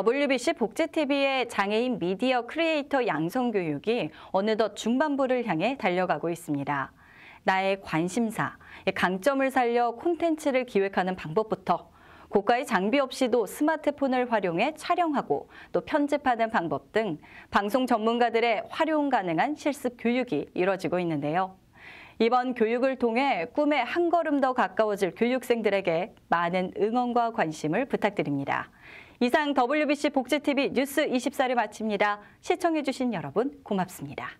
WBC 복지TV의 장애인 미디어 크리에이터 양성 교육이 어느덧 중반부를 향해 달려가고 있습니다. 나의 관심사, 강점을 살려 콘텐츠를 기획하는 방법부터 고가의 장비 없이도 스마트폰을 활용해 촬영하고 또 편집하는 방법 등 방송 전문가들의 활용 가능한 실습 교육이 이뤄지고 있는데요. 이번 교육을 통해 꿈에 한 걸음 더 가까워질 교육생들에게 많은 응원과 관심을 부탁드립니다. 이상 WBC 복지TV 뉴스 24를 마칩니다. 시청해주신 여러분 고맙습니다.